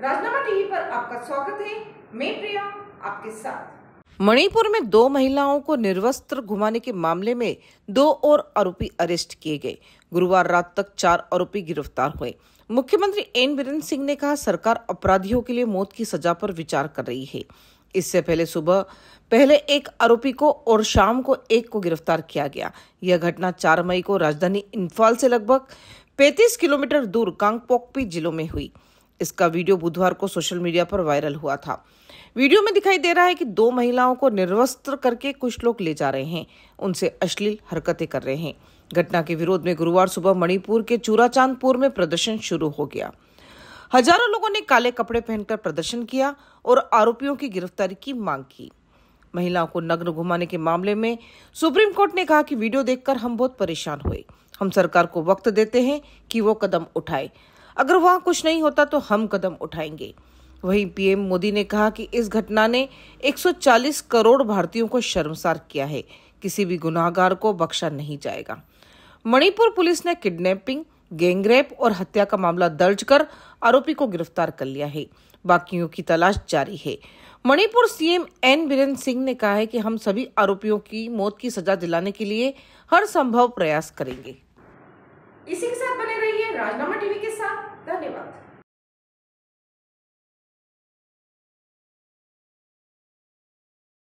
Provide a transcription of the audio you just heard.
राजनामा TV पर आपका स्वागत है मैं प्रिया आपके साथ मणिपुर में दो महिलाओं को निर्वस्त्र घुमाने के मामले में दो और आरोपी अरेस्ट किए गए गुरुवार रात तक चार आरोपी गिरफ्तार हुए मुख्यमंत्री एन बीरेन सिंह ने कहा सरकार अपराधियों के लिए मौत की सजा पर विचार कर रही है इससे पहले सुबह पहले एक आरोपी को और शाम को एक को गिरफ्तार किया गया यह घटना 4 मई को राजधानी इम्फाल से लगभग 35 किलोमीटर दूर कांगपोकपी जिलों में हुई इसका वीडियो बुधवार को सोशल मीडिया पर वायरल हुआ था वीडियो में दिखाई दे रहा है कि दो महिलाओं को निर्वस्त्र करके कुछ लोग ले जा रहे हैं उनसे अश्लील हरकतें कर रहे हैं घटना के विरोध में गुरुवार सुबह मणिपुर के चूराचांदपुर में प्रदर्शन शुरू हो गया हजारों लोगों ने काले कपड़े पहनकर प्रदर्शन किया और आरोपियों की गिरफ्तारी की मांग की महिलाओं को नग्न घुमाने के मामले में सुप्रीम कोर्ट ने कहा कि वीडियो देखकर हम बहुत परेशान हुए हम सरकार को वक्त देते हैं कि वो कदम उठाए अगर वहां कुछ नहीं होता तो हम कदम उठाएंगे वहीं पीएम मोदी ने कहा कि इस घटना ने 140 करोड़ भारतीयों को शर्मसार किया है किसी भी गुनाहगार को बख्शा नहीं जाएगा मणिपुर पुलिस ने किडनैपिंग गैंगरेप और हत्या का मामला दर्ज कर आरोपी को गिरफ्तार कर लिया है बाकियों की तलाश जारी है मणिपुर सीएम एन बीरेन सिंह ने कहा है कि हम सभी आरोपियों की मौत की सजा दिलाने के लिए हर संभव प्रयास करेंगे इसी के साथ राजनामा टीवी के साथ धन्यवाद